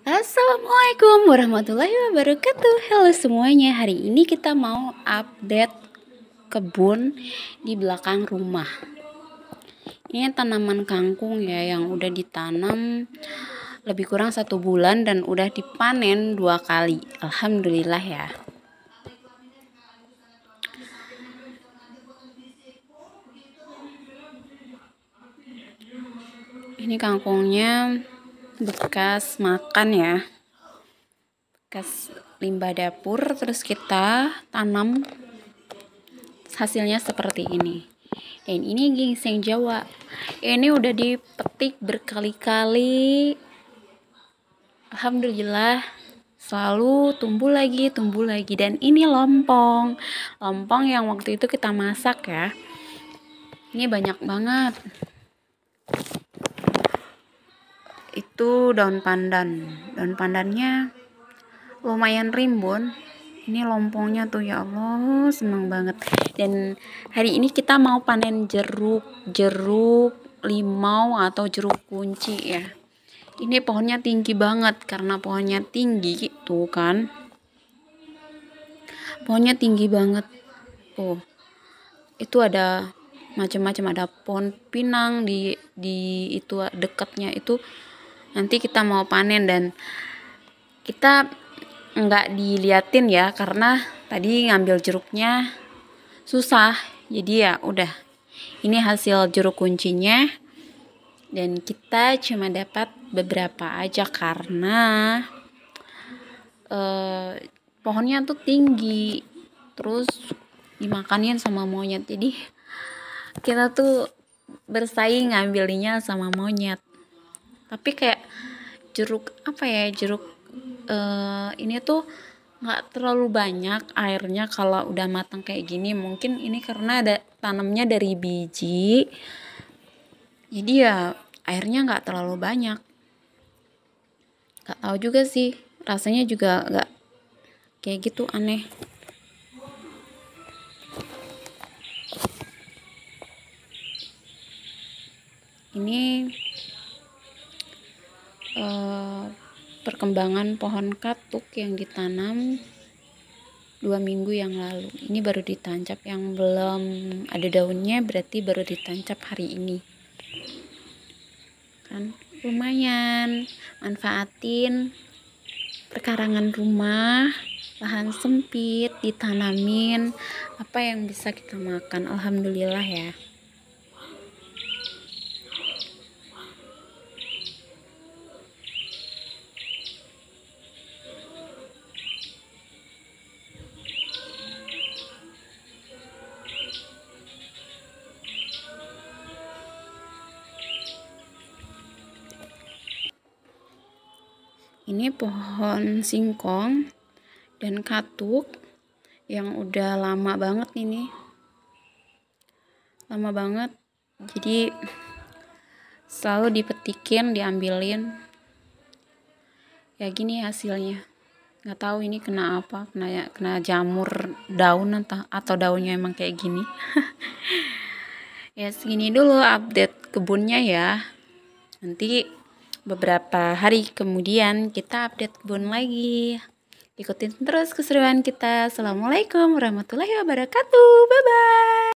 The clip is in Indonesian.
Assalamualaikum warahmatullahi wabarakatuh Halo semuanya Hari ini kita mau update kebun di belakang rumah Ini tanaman kangkung ya Yang udah ditanam lebih kurang satu bulan Dan udah dipanen dua kali Alhamdulillah ya Ini kangkungnya bekas makan ya bekas limbah dapur terus kita tanam hasilnya seperti ini dan ini gingseng jawa ini udah dipetik berkali-kali alhamdulillah selalu tumbuh lagi, tumbuh lagi dan ini lompong. Lompong yang waktu itu kita masak ya. Ini banyak banget itu daun pandan daun pandannya lumayan rimbun ini lompongnya tuh ya Allah seneng banget dan hari ini kita mau panen jeruk jeruk limau atau jeruk kunci ya ini pohonnya tinggi banget karena pohonnya tinggi tuh kan pohonnya tinggi banget oh itu ada macam-macam ada pohon pinang di di itu dekatnya itu nanti kita mau panen dan kita nggak diliatin ya karena tadi ngambil jeruknya susah jadi ya udah ini hasil jeruk kuncinya dan kita cuma dapat beberapa aja karena eh, pohonnya tuh tinggi terus dimakanin sama monyet jadi kita tuh bersaing ngambilnya sama monyet tapi kayak jeruk apa ya jeruk uh, ini tuh nggak terlalu banyak airnya kalau udah matang kayak gini mungkin ini karena ada tanamnya dari biji jadi ya airnya nggak terlalu banyak nggak tahu juga sih rasanya juga nggak kayak gitu aneh ini Eh, perkembangan pohon katuk yang ditanam dua minggu yang lalu ini baru ditancap yang belum ada daunnya berarti baru ditancap hari ini kan lumayan manfaatin perkarangan rumah lahan sempit ditanamin apa yang bisa kita makan alhamdulillah ya ini pohon singkong dan katuk yang udah lama banget ini lama banget jadi selalu dipetikin diambilin ya gini hasilnya nggak tahu ini kena apa kena ya kena jamur daun entah atau daunnya emang kayak gini ya segini dulu update kebunnya ya nanti beberapa hari kemudian kita update kebun lagi. Ikutin terus keseruan kita. Assalamualaikum warahmatullahi wabarakatuh. Bye-bye.